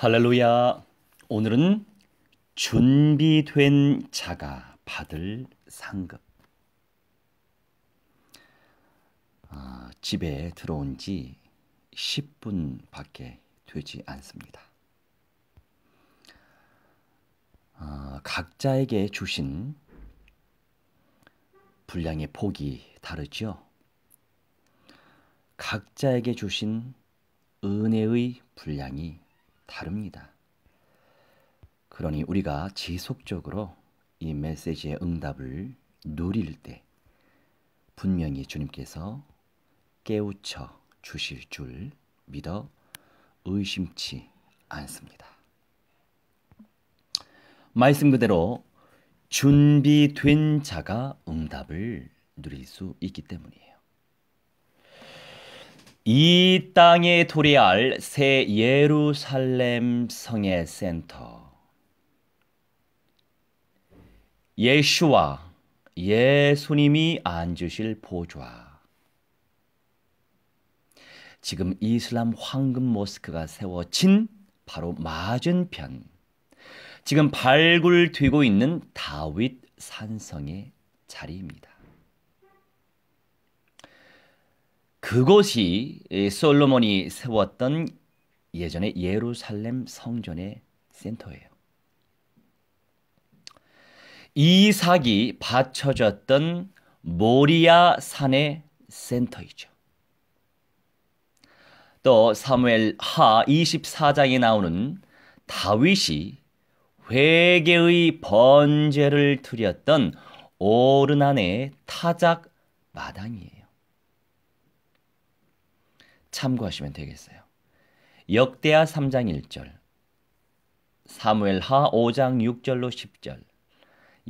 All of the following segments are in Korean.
할렐루야. 오늘은 준비된 자가 받을 상급. 아, 집에 들어온 지 10분밖에 되지 않습니다. 아, 각자에게 주신 분량의 폭이 다르죠. 각자에게 주신 은혜의 분량이 다릅니다. 그러니 우리가 지속적으로 이 메시지의 응답을 누릴 때 분명히 주님께서 깨우쳐 주실 줄 믿어 의심치 않습니다. 말씀 그대로 준비된 자가 응답을 누릴 수 있기 때문이에요. 이 땅에 도래할 새 예루살렘 성의 센터 예수와 예수님이 앉으실 보좌 지금 이슬람 황금 모스크가 세워진 바로 맞은편 지금 발굴되고 있는 다윗 산성의 자리입니다. 그것이 예, 솔로몬이 세웠던 예전에 예루살렘 성전의 센터예요. 이삭이 받쳐졌던 모리아 산의 센터이죠. 또 사무엘 하 24장에 나오는 다윗이 회개의 번제를 드렸던 오르난의 타작 마당이에요. 참고하시면 되겠어요. 역대하 3장 1절, 사무엘하 5장 6절로 10절,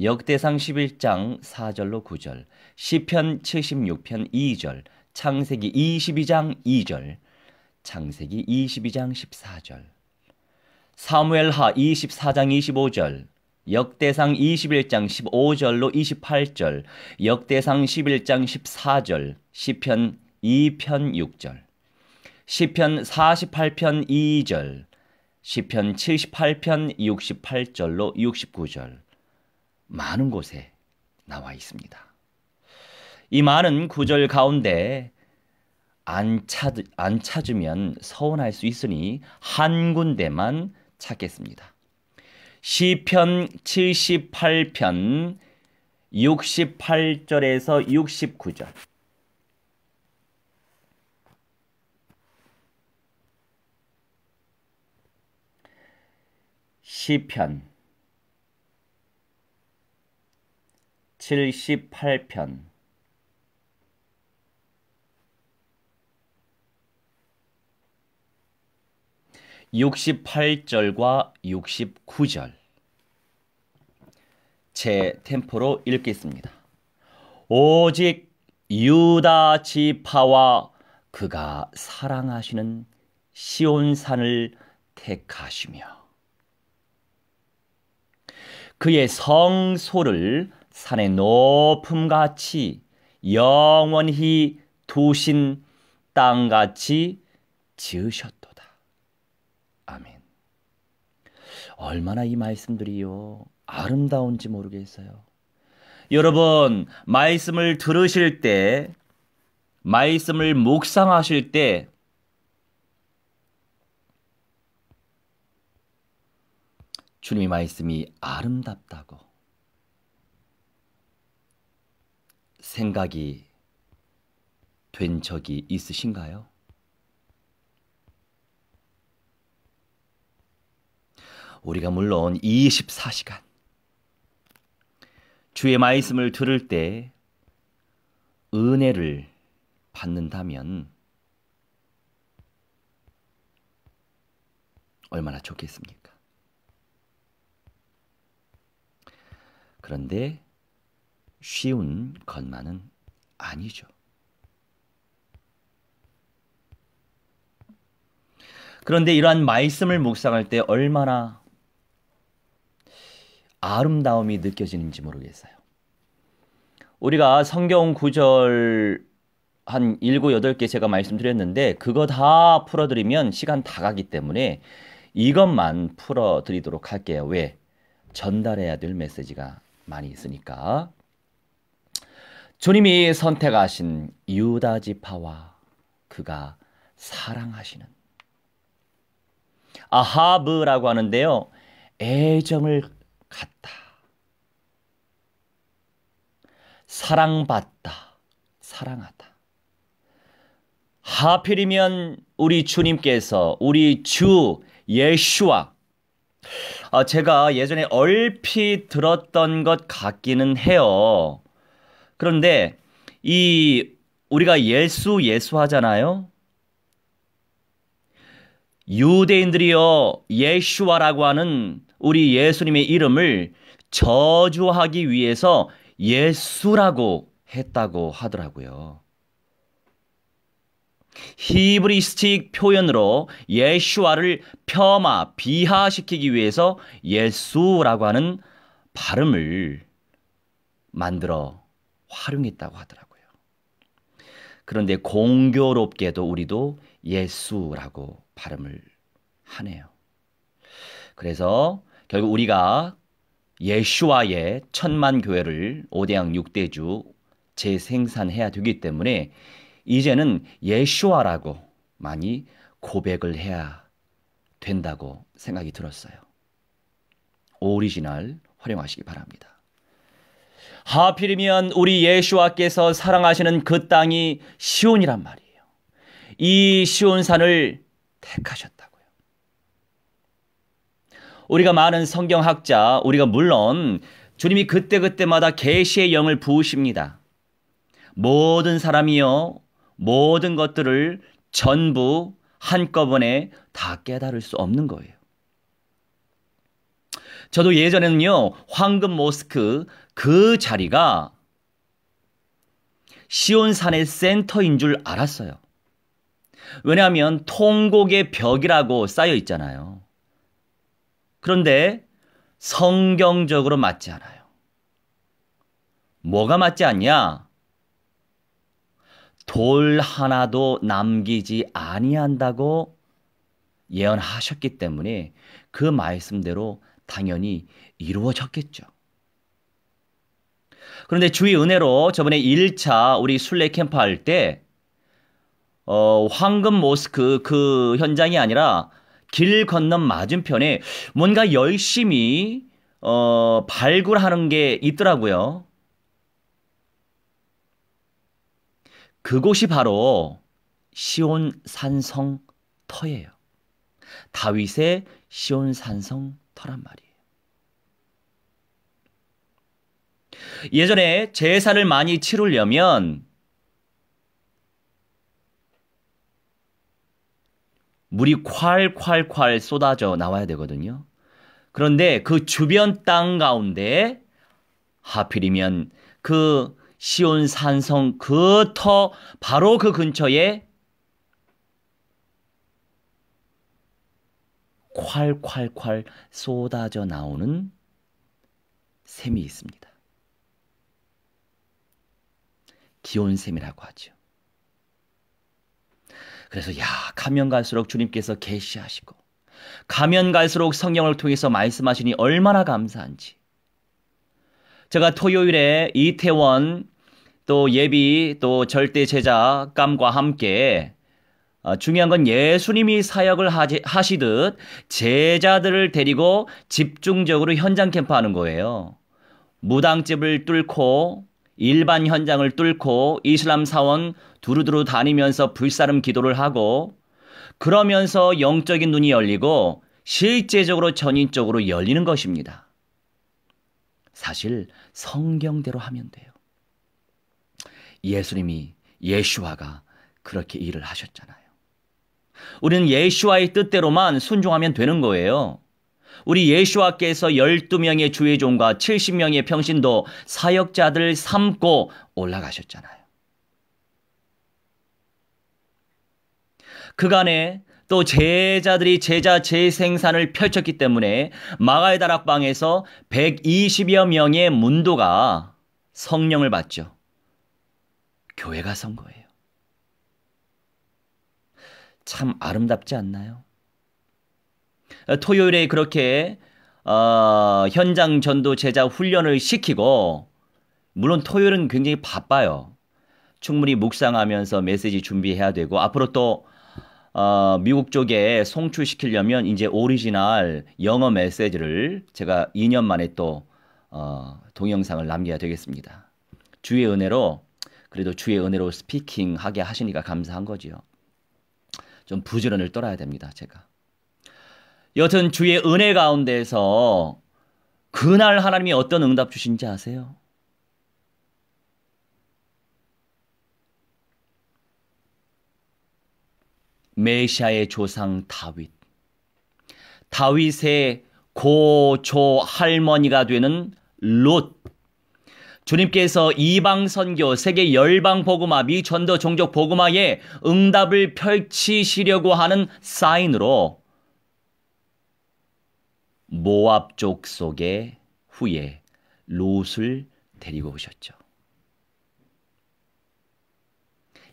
역대상 11장 4절로 9절, 시편 76편 2절, 창세기 22장 2절, 창세기 22장 14절, 사무엘하 24장 25절, 역대상 21장 15절로 28절, 역대상 11장 14절, 시편 2편 6절. 시편 48편 2절, 시편 78편 68절로 69절 많은 곳에 나와 있습니다. 이 많은 구절 가운데 안, 찾, 안 찾으면 서운할 수 있으니 한 군데만 찾겠습니다. 시편 78편 68절에서 69절. 시편 78편 6 8 절과 6 9 절제 템포로 읽겠습니다. 오직 유다 지파와 그가 사랑하시는 시온산을 택하시며 그의 성소를 산의 높음 같이 영원히 두신 땅 같이 지으셨도다. 아멘. 얼마나 이 말씀들이요 아름다운지 모르겠어요. 여러분 말씀을 들으실 때 말씀을 묵상하실 때 주님의 말씀이 아름답다고 생각이 된 적이 있으신가요? 우리가 물론 24시간 주의 말씀을 들을 때 은혜를 받는다면 얼마나 좋겠습니까? 그런데 쉬운 것만은 아니죠. 그런데 이러한 말씀을 묵상할 때 얼마나 아름다움이 느껴지는지 모르겠어요. 우리가 성경 구절 한 7, 8개 제가 말씀드렸는데 그거 다 풀어드리면 시간 다 가기 때문에 이것만 풀어드리도록 할게요. 왜? 전달해야 될 메시지가 많이 있으니까. 주님이 선택하신 유다 지파와 그가 사랑하시는 아하브라고 하는데요. 애정을 갖다. 사랑받다. 사랑하다. 하필이면 우리 주님께서 우리 주 예수와 아, 제가 예전에 얼핏 들었던 것 같기는 해요. 그런데 이 우리가 예수 예수 하잖아요. 유대인들이요 예슈와라고 하는 우리 예수님의 이름을 저주하기 위해서 예수라고 했다고 하더라고요. 히브리스틱 표현으로 예슈아를 폄하, 비하시키기 위해서 예수라고 하는 발음을 만들어 활용했다고 하더라고요. 그런데 공교롭게도 우리도 예수라고 발음을 하네요. 그래서 결국 우리가 예슈아의 천만 교회를 오대양 6대주 재생산해야 되기 때문에 이제는 예슈아라고 많이 고백을 해야 된다고 생각이 들었어요. 오리지널 활용하시기 바랍니다. 하필이면 우리 예수와께서 사랑하시는 그 땅이 시온이란 말이에요. 이 시온산을 택하셨다고요. 우리가 많은 성경학자, 우리가 물론 주님이 그때그때마다 계시의 영을 부으십니다. 모든 사람이요 모든 것들을 전부 한꺼번에 다 깨달을 수 없는 거예요. 저도 예전에는요, 황금 모스크 그 자리가 시온산의 센터인 줄 알았어요. 왜냐하면 통곡의 벽이라고 쌓여 있잖아요. 그런데 성경적으로 맞지 않아요. 뭐가 맞지 않냐? 돌 하나도 남기지 아니한다고 예언하셨기 때문에 그 말씀대로 당연히 이루어졌겠죠. 그런데 주의 은혜로 저번에 1차 우리 순례 캠프 할때 어, 황금 모스크 그 현장이 아니라 길 건넌 맞은편에 뭔가 열심히 어, 발굴하는 게 있더라고요. 그곳이 바로 시온 산성 터예요. 다윗의 시온 산성 터란 말이에요. 예전에 제사를 많이 치르려면 물이 콸콸콸 쏟아져 나와야 되거든요. 그런데 그 주변 땅 가운데 하필이면 그 시온 산성 그 터 바로 그 근처에 콸콸콸 쏟아져 나오는 샘이 있습니다. 기온샘이라고 하죠. 그래서 야 가면 갈수록 주님께서 계시하시고 가면 갈수록 성경을 통해서 말씀하시니 얼마나 감사한지 제가 토요일에 이태원 또 예비 또 절대 제자감과 함께 어, 중요한 건 예수님이 사역을 하시듯 제자들을 데리고 집중적으로 현장 캠프하는 거예요. 무당집을 뚫고 일반 현장을 뚫고 이슬람 사원 두루두루 다니면서 불사름 기도를 하고 그러면서 영적인 눈이 열리고 실제적으로 전인적으로 열리는 것입니다. 사실 성경대로 하면 돼요. 예수님이 예슈아가 그렇게 일을 하셨잖아요. 우리는 예슈아의 뜻대로만 순종하면 되는 거예요. 우리 예슈와께서 12명의 주의 종과 70명의 평신도 사역자들 삼고 올라가셨잖아요. 그간에 또 제자들이 제자 재생산을 펼쳤기 때문에 마가의 다락방에서 120여 명의 문도가 성령을 받죠. 교회가 선 거예요. 참 아름답지 않나요? 토요일에 그렇게 어, 현장 전도 제자 훈련을 시키고 물론 토요일은 굉장히 바빠요. 충분히 묵상하면서 메시지 준비해야 되고 앞으로 또 어, 미국 쪽에 송출시키려면 이제 오리지널 영어 메시지를 제가 2년 만에 또 어, 동영상을 남겨야 되겠습니다. 주의 은혜로 그래도 주의 은혜로 스피킹 하게 하시니까 감사한 거지요. 좀 부지런을 떨어야 됩니다, 제가. 여튼 주의 은혜 가운데에서 그날 하나님이 어떤 응답 주신지 아세요? 메시아의 조상 다윗. 다윗의 고조 할머니가 되는 롯. 주님께서 이방 선교, 세계 열방 복음화, 미전도 종족 복음화에 응답을 펼치시려고 하는 사인으로 모압 족속의 후에 롯을 데리고 오셨죠.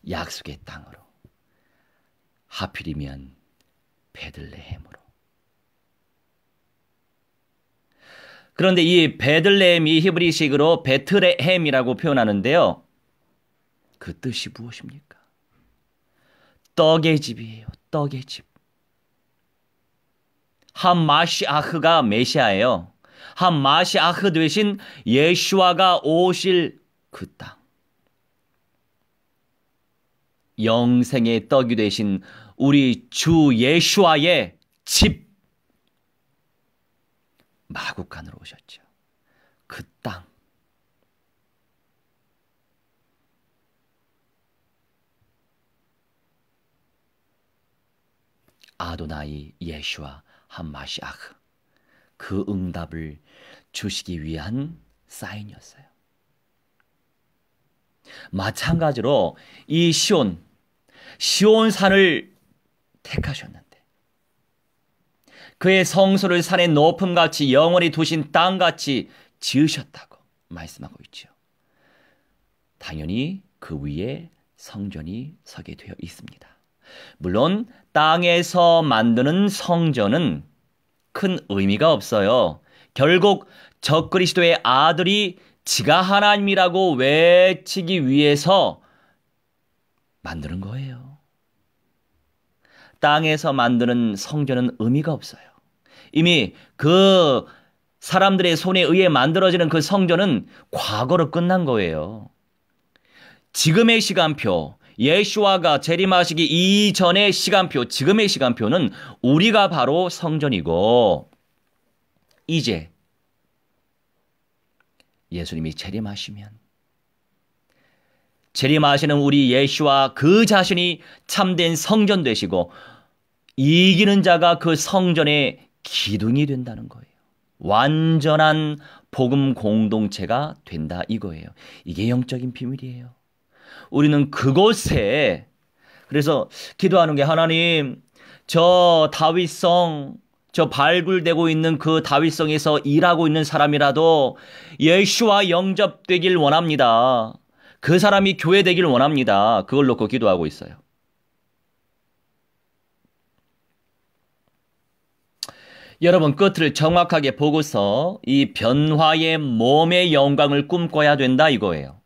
약속의 땅으로. 하필이면 베들레헴으로. 그런데 이 베들레헴이 히브리식으로 베트레헴이라고 표현하는데요. 그 뜻이 무엇입니까? 떡의 집이에요. 떡의 집. 한마시아흐가 메시아예요. 한마시아흐 대신 예슈아가 오실 그 땅. 영생의 떡이 되신 우리 주 예수와의 집 마국간으로 오셨죠. 그 땅. 아도나이 예수와 한마시아흐 그 응답을 주시기 위한 사인이었어요. 마찬가지로 이 시온 시온산을 택하셨는데 그의 성소를 산의 높음같이 영원히 두신 땅같이 지으셨다고 말씀하고 있지요. 당연히 그 위에 성전이 서게 되어 있습니다. 물론 땅에서 만드는 성전은 큰 의미가 없어요. 결국 적그리스도의 아들이 지가 하나님이라고 외치기 위해서 만드는 거예요. 땅에서 만드는 성전은 의미가 없어요. 이미 그 사람들의 손에 의해 만들어지는 그 성전은 과거로 끝난 거예요. 지금의 시간표, 예수와가 재림하시기 이전의 시간표, 지금의 시간표는 우리가 바로 성전이고, 이제 예수님이 재림하시면 재림하시는 우리 예수와 그 자신이 참된 성전 되시고 이기는 자가 그 성전의 기둥이 된다는 거예요. 완전한 복음 공동체가 된다 이거예요. 이게 영적인 비밀이에요. 우리는 그곳에 그래서 기도하는 게 하나님 저 다윗성 저 발굴되고 있는 그 다윗성에서 일하고 있는 사람이라도 예수와 영접되길 원합니다. 그 사람이 교회 되길 원합니다. 그걸 놓고 기도하고 있어요. 여러분 끝을 정확하게 보고서 이 변화의 몸의 영광을 꿈꿔야 된다 이거예요.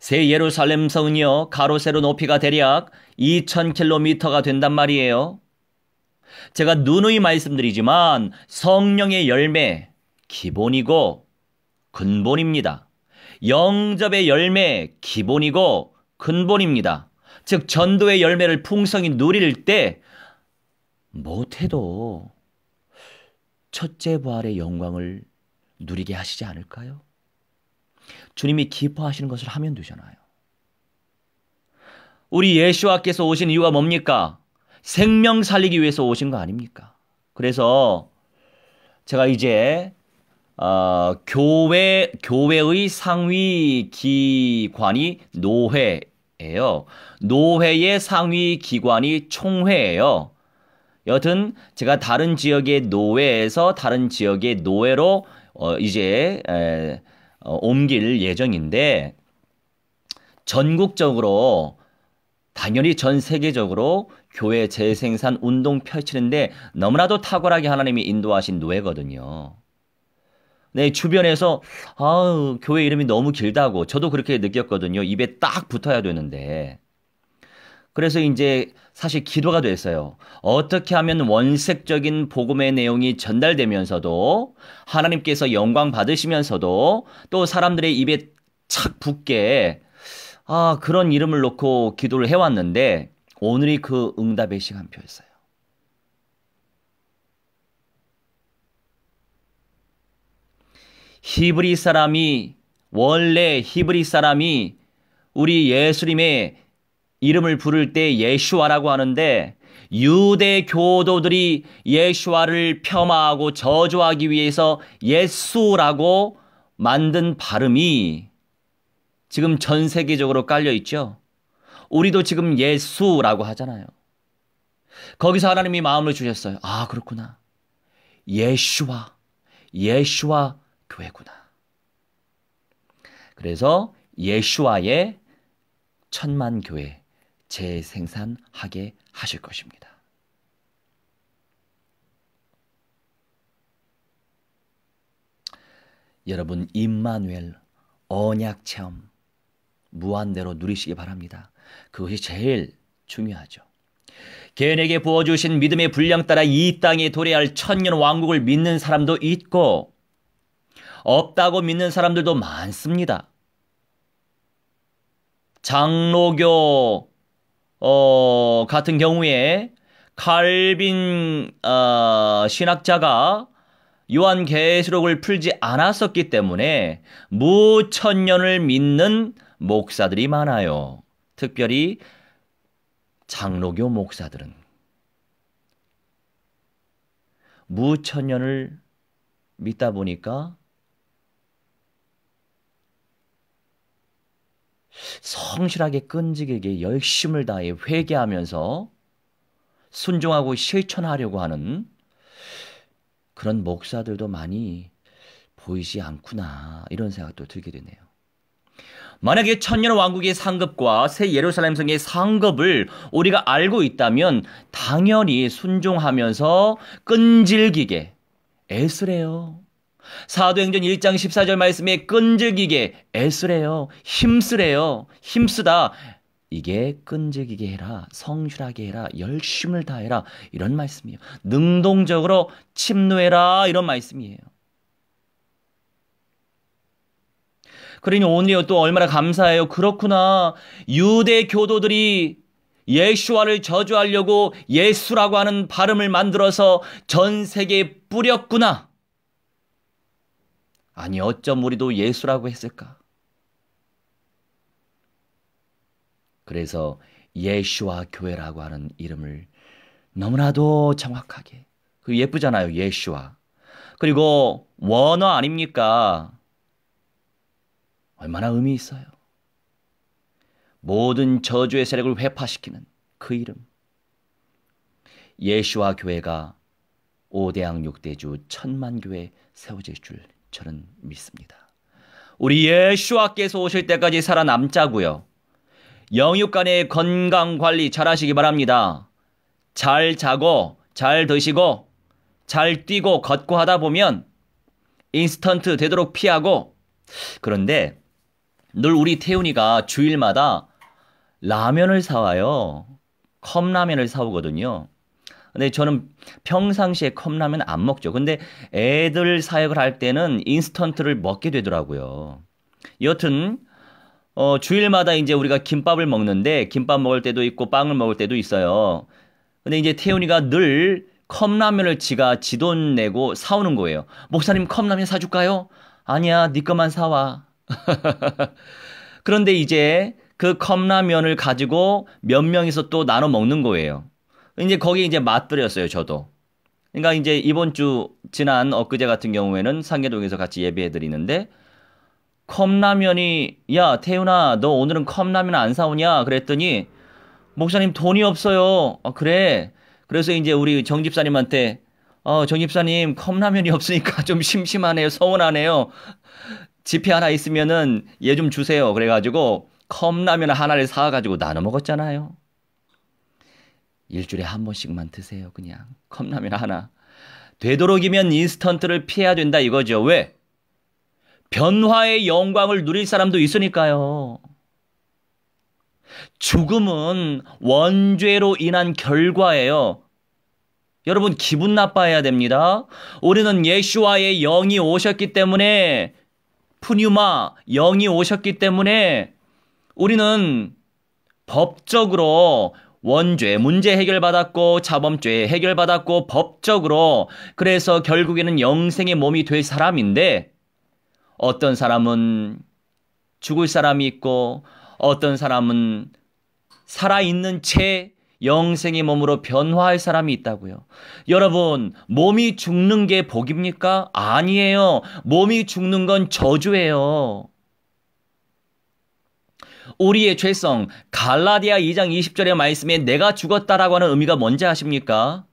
새 예루살렘 성이요 가로세로 높이가 대략 2,000km가 된단 말이에요. 제가 누누이 말씀드리지만 성령의 열매 기본이고 근본입니다. 영접의 열매 기본이고 근본입니다. 즉 전도의 열매를 풍성히 누릴 때 못해도 첫째 부활의 영광을 누리게 하시지 않을까요? 주님이 기뻐하시는 것을 하면 되잖아요. 우리 예수와께서 오신 이유가 뭡니까? 생명 살리기 위해서 오신 거 아닙니까? 그래서 제가 이제 어, 교회 교회의 상위 기관이 노회예요. 노회의 상위 기관이 총회예요. 여튼 제가 다른 지역의 노회에서 다른 지역의 노회로 어, 이제 에, 어, 옮길 예정인데 전국적으로 당연히 전 세계적으로 교회 재생산 운동 펼치는데 너무나도 탁월하게 하나님이 인도하신 노회거든요 네, 주변에서 아우, 교회 이름이 너무 길다고 저도 그렇게 느꼈거든요. 입에 딱 붙어야 되는데. 그래서 이제 사실 기도가 됐어요. 어떻게 하면 원색적인 복음의 내용이 전달되면서도 하나님께서 영광 받으시면서도 또 사람들의 입에 착 붙게 아, 그런 이름을 놓고 기도를 해왔는데 오늘이 그 응답의 시간표였어요. 히브리 사람이 원래 히브리 사람이 우리 예수님의 이름을 부를 때 예슈아라고 하는데 유대 교도들이 예슈아를 폄하하고 저주하기 위해서 예수라고 만든 발음이 지금 전 세계적으로 깔려 있죠. 우리도 지금 예수라고 하잖아요. 거기서 하나님이 마음을 주셨어요. 아, 그렇구나. 예슈아. 예슈아 교회구나. 그래서 예수와의 천만 교회 재생산하게 하실 것입니다. 여러분 임마누엘 언약 체험 무한대로 누리시기 바랍니다. 그것이 제일 중요하죠. 개인에게 부어주신 믿음의 분량 따라 이 땅에 도래할 천년 왕국을 믿는 사람도 있고 없다고 믿는 사람들도 많습니다. 장로교 어, 같은 경우에 칼빈 어, 신학자가 요한 계시록을 풀지 않았었기 때문에 무천년을 믿는 목사들이 많아요. 특별히 장로교 목사들은 무천년을 믿다 보니까 성실하게 끈질기게 열심을 다해 회개하면서 순종하고 실천하려고 하는 그런 목사들도 많이 보이지 않구나 이런 생각도 들게 되네요. 만약에 천년 왕국의 상급과 새 예루살렘 성의 상급을 우리가 알고 있다면 당연히 순종하면서 끈질기게 애쓰래요. 사도행전 1장 14절 말씀에 끈질기게 애쓰래요. 힘쓰래요. 힘쓰다. 이게 끈질기게 해라. 성실하게 해라. 열심을 다해라. 이런 말씀이에요. 능동적으로 침노해라. 이런 말씀이에요. 그러니 오늘이 또 얼마나 감사해요. 그렇구나. 유대 교도들이 예수와를 저주하려고 예수라고 하는 발음을 만들어서 전 세계에 뿌렸구나. 아니 어쩜 우리도 예수라고 했을까? 그래서 예수와 교회라고 하는 이름을 너무나도 정확하게 그 예쁘잖아요 예수와 그리고 원어 아닙니까? 얼마나 의미 있어요. 모든 저주의 세력을 회파시키는 그 이름. 예수와 교회가 5대항 6대주 천만 교회 세워질 줄 저는 믿습니다. 우리 예수와께서 오실 때까지 살아남자고요. 영육 간의 건강 관리 잘 하시기 바랍니다. 잘 자고 잘 드시고 잘 뛰고 걷고 하다 보면 인스턴트 되도록 피하고 그런데 늘 우리 태훈이가 주일마다 라면을 사와요. 컵라면을 사오거든요. 근데 네, 저는 평상시에 컵라면 안 먹죠. 근데 애들 사역을 할 때는 인스턴트를 먹게 되더라고요. 여튼 어, 주일마다 이제 우리가 김밥을 먹는데 김밥 먹을 때도 있고 빵을 먹을 때도 있어요. 근데 이제 태훈이가 늘 컵라면을 지가 지돈 내고 사오는 거예요. 목사님 컵라면 사줄까요? 아니야, 네 것만 사와. 그런데 이제 그 컵라면을 가지고 몇 명이서 또 나눠 먹는 거예요. 이제 거기 이제 맞들였어요, 저도. 그러니까 이제 이번 주 지난 엊그제 같은 경우에는 상계동에서 같이 예배해 드리는데 컵라면이 야 태윤아 너 오늘은 컵라면 안 사오냐 그랬더니 목사님 돈이 없어요. 아, 그래. 그래서 이제 우리 정 집사님한테 어, 정 집사님 컵라면이 없으니까 좀 심심하네요. 서운하네요. 지폐 하나 있으면은 얘 좀 주세요. 그래가지고 컵라면 하나를 사가지고 나눠 먹었잖아요. 일주일에 한 번씩만 드세요. 그냥 컵라면 하나. 되도록이면 인스턴트를 피해야 된다 이거죠. 왜? 변화의 영광을 누릴 사람도 있으니까요. 죽음은 원죄로 인한 결과예요. 여러분 기분 나빠해야 됩니다. 우리는 예수와의 영이 오셨기 때문에 푸뉴마 영이 오셨기 때문에 우리는 법적으로 원죄 문제 해결받았고 자범죄 해결받았고 법적으로 그래서 결국에는 영생의 몸이 될 사람인데 어떤 사람은 죽을 사람이 있고 어떤 사람은 살아있는 채 영생의 몸으로 변화할 사람이 있다고요. 여러분, 몸이 죽는 게 복입니까? 아니에요. 몸이 죽는 건 저주예요. 우리의 죄성 갈라디아 2장 20절의 말씀에 내가 죽었다라고 하는 의미가 뭔지 아십니까?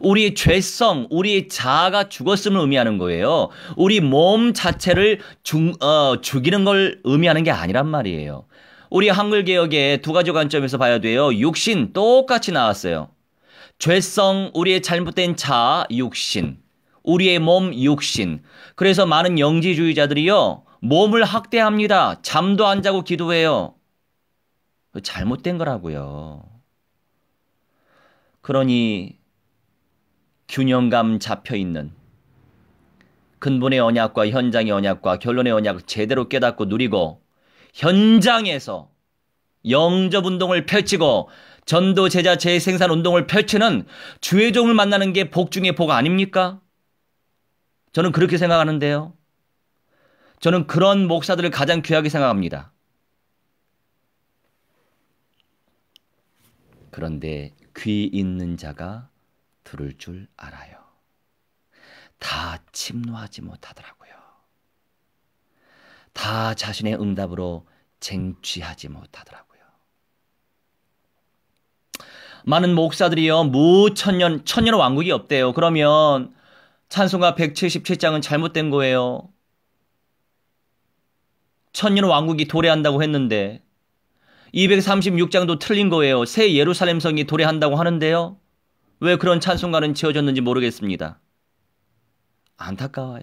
우리의 죄성, 우리의 자아가 죽었음을 의미하는 거예요. 우리 몸 자체를 죽, 어, 죽이는 걸 의미하는 게 아니란 말이에요. 우리 한글 개혁의 두 가지 관점에서 봐야 돼요. 육신 똑같이 나왔어요. 죄성, 우리의 잘못된 자, 아 육신. 우리의 몸, 육신. 그래서 많은 영지주의자들이요. 몸을 학대합니다. 잠도 안 자고 기도해요. 잘못된 거라고요. 그러니 균형감 잡혀 있는 근본의 언약과 현장의 언약과 결론의 언약을 제대로 깨닫고 누리고 현장에서 영접 운동을 펼치고 전도 제자 재생산 운동을 펼치는 주의종을 만나는 게 복 중의 복 아닙니까? 저는 그렇게 생각하는데요. 저는 그런 목사들을 가장 귀하게 생각합니다. 그런데 귀 있는 자가 들을 줄 알아요. 다 침노하지 못하더라고요. 다 자신의 응답으로 쟁취하지 못하더라고요. 많은 목사들이요, 무천년, 천년 왕국이 없대요. 그러면 찬송가 177장은 잘못된 거예요. 천년 왕국이 도래한다고 했는데 236장도 틀린 거예요. 새 예루살렘 성이 도래한다고 하는데요. 왜 그런 찬송가는 지어졌는지 모르겠습니다. 안타까워요.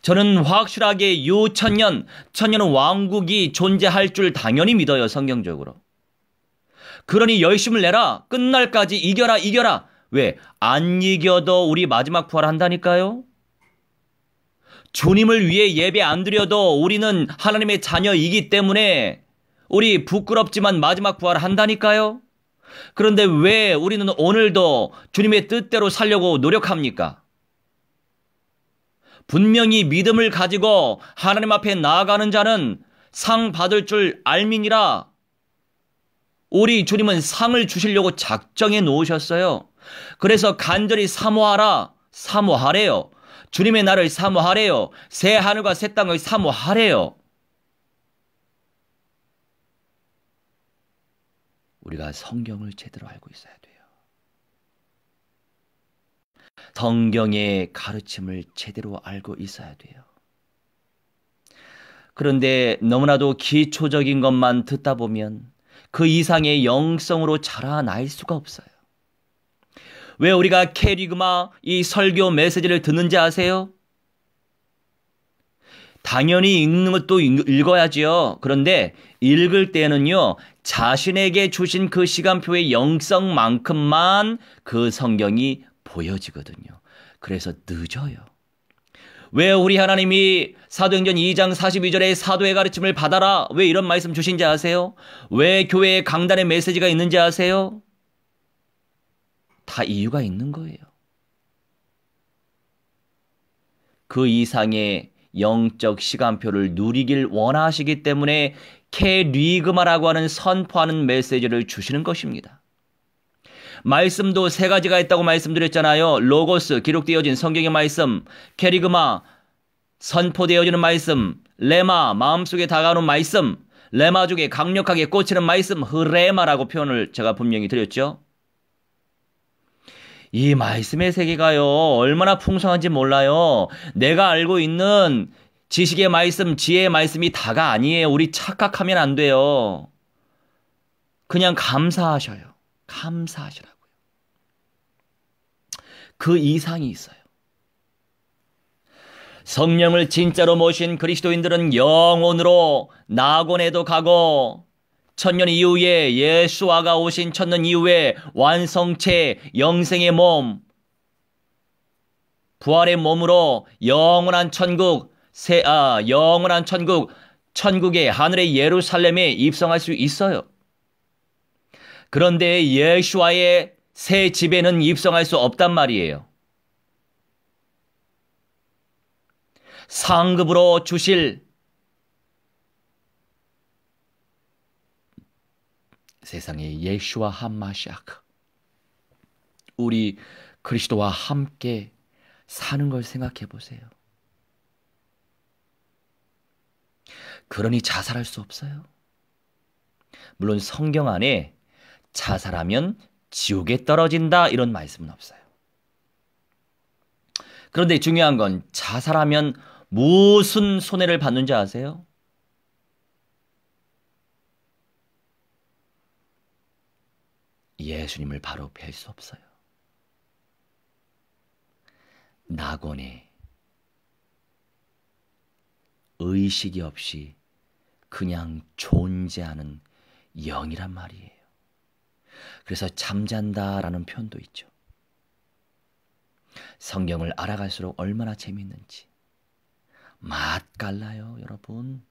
저는 확실하게 요 천년, 천년 왕국이 존재할 줄 당연히 믿어요, 성경적으로. 그러니 열심을 내라. 끝날까지 이겨라, 이겨라. 왜? 안 이겨도 우리 마지막 부활 한다니까요? 주님을 위해 예배 안 드려도 우리는 하나님의 자녀이기 때문에 우리 부끄럽지만 마지막 부활 한다니까요. 그런데 왜 우리는 오늘도 주님의 뜻대로 살려고 노력합니까? 분명히 믿음을 가지고 하나님 앞에 나아가는 자는 상 받을 줄 알민이라 우리 주님은 상을 주시려고 작정해 놓으셨어요. 그래서 간절히 사모하라, 사모하래요. 주님의 나를 사모하래요. 새 하늘과 새 땅을 사모하래요. 우리가 성경을 제대로 알고 있어야 돼요. 성경의 가르침을 제대로 알고 있어야 돼요. 그런데 너무나도 기초적인 것만 듣다 보면 그 이상의 영성으로 자라날 수가 없어요. 왜 우리가 캐리그마 이 설교 메시지를 듣는지 아세요? 당연히 읽는 것도 읽어야지요. 그런데 읽을 때는요, 자신에게 주신 그 시간표의 영성만큼만 그 성경이 보여지거든요. 그래서 늦어요. 왜 우리 하나님이 사도행전 2장 42절에 사도의 가르침을 받아라 왜 이런 말씀 주신지 아세요? 왜 교회에 강단의 메시지가 있는지 아세요? 다 이유가 있는 거예요. 그 이상의 영적 시간표를 누리길 원하시기 때문에 캐리그마라고 하는 선포하는 메시지를 주시는 것입니다. 말씀도 세 가지가 있다고 말씀드렸잖아요. 로고스, 기록되어진 성경의 말씀, 캐리그마, 선포되어지는 말씀, 레마, 마음속에 다가오는 말씀, 레마 중에 강력하게 꽂히는 말씀, 흐레마라고 표현을 제가 분명히 드렸죠. 이 말씀의 세계가요, 얼마나 풍성한지 몰라요. 내가 알고 있는 지식의 말씀, 지혜의 말씀이 다가 아니에요. 우리 착각하면 안 돼요. 그냥 감사하셔요. 감사하시라고요. 그 이상이 있어요. 성령을 진짜로 모신 그리스도인들은 영혼으로 낙원에도 가고 천년 이후에 예수아가 오신 천년 이후에 완성체 영생의 몸 부활의 몸으로 영원한 천국 세, 아, 영원한 천국 천국의 하늘의 예루살렘에 입성할 수 있어요. 그런데 예수아의새 집에는 입성할 수 없단 말이에요. 상급으로 주실 세상에 예수와 한마시아크 우리 그리스도와 함께 사는 걸 생각해 보세요. 그러니 자살할 수 없어요. 물론 성경 안에 자살하면 지옥에 떨어진다 이런 말씀은 없어요. 그런데 중요한 건 자살하면 무슨 손해를 받는지 아세요? 예수님을 바로 뵐 수 없어요. 낙원에 의식이 없이 그냥 존재하는 영이란 말이에요. 그래서 잠잔다라는 표현도 있죠. 성경을 알아갈수록 얼마나 재미있는지 맛깔나요, 여러분.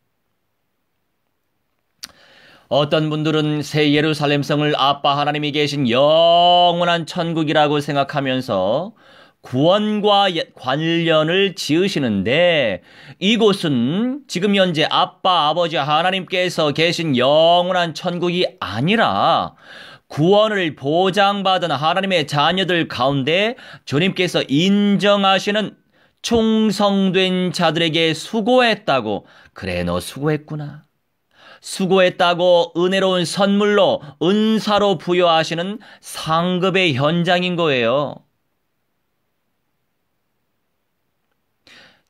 어떤 분들은 새 예루살렘성을 아빠 하나님이 계신 영원한 천국이라고 생각하면서 구원과 예, 관련을 지으시는데 이곳은 지금 현재 아빠 아버지 하나님께서 계신 영원한 천국이 아니라 구원을 보장받은 하나님의 자녀들 가운데 주님께서 인정하시는 충성된 자들에게 수고했다고 그래 너 수고했구나 수고했다고 은혜로운 선물로 은사로 부여하시는 상급의 현장인 거예요.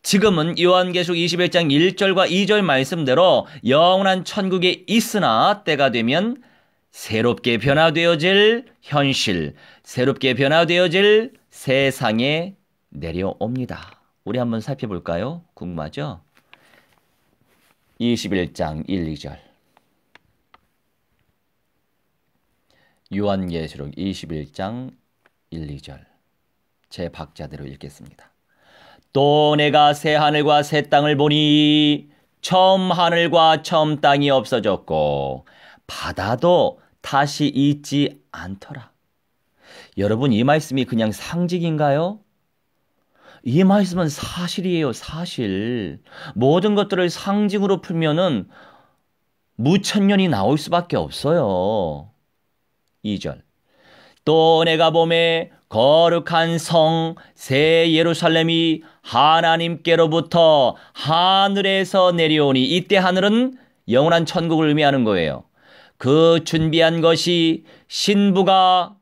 지금은 요한계속 21장 1절과 2절 말씀대로 영원한 천국에 있으나 때가 되면 새롭게 변화되어질 현실, 새롭게 변화되어질 세상에 내려옵니다. 우리 한번 살펴볼까요? 궁금하죠? 21장 1, 2절 요한계시록 21장 1, 2절 제 박자대로 읽겠습니다. 또 내가 새 하늘과 새 땅을 보니 처음 하늘과 처음 땅이 없어졌고 바다도 다시 있지 않더라. 여러분 이 말씀이 그냥 상징인가요? 이 말씀은 사실이에요, 사실. 모든 것들을 상징으로 풀면은 무천년이 나올 수밖에 없어요. 2절. 또 내가 봄에 거룩한 성, 새 예루살렘이 하나님께로부터 하늘에서 내려오니, 이때 하늘은 영원한 천국을 의미하는 거예요. 그 준비한 것이 신부가